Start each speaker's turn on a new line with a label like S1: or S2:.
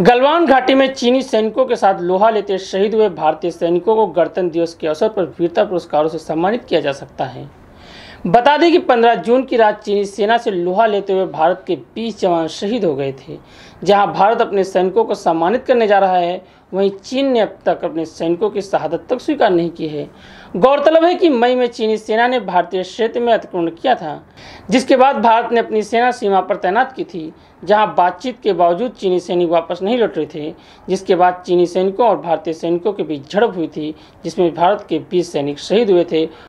S1: गलवान घाटी में चीनी सैनिकों के साथ लोहा लेते शहीद हुए भारतीय सैनिकों को गणतंत्र दिवस के अवसर पर वीरता पुरस्कारों से सम्मानित किया जा सकता है बता दें कि 15 जून की रात चीनी सेना से लोहा लेते हुए भारत के 20 जवान शहीद हो गए थे जहां भारत अपने सैनिकों को सम्मानित करने जा रहा है वहीं चीन ने अब तक अपने सैनिकों की शहादत तक स्वीकार नहीं की है गौरतलब है कि मई में चीनी सेना ने भारतीय क्षेत्र में अतिक्रमण किया था जिसके बाद भारत ने अपनी सेना सीमा पर तैनात की थी जहां बातचीत के बावजूद चीनी सैनिक वापस नहीं लौट रहे थे जिसके बाद चीनी सैनिकों और भारतीय सैनिकों के बीच झड़प हुई थी जिसमें भारत के बीस सैनिक शहीद हुए थे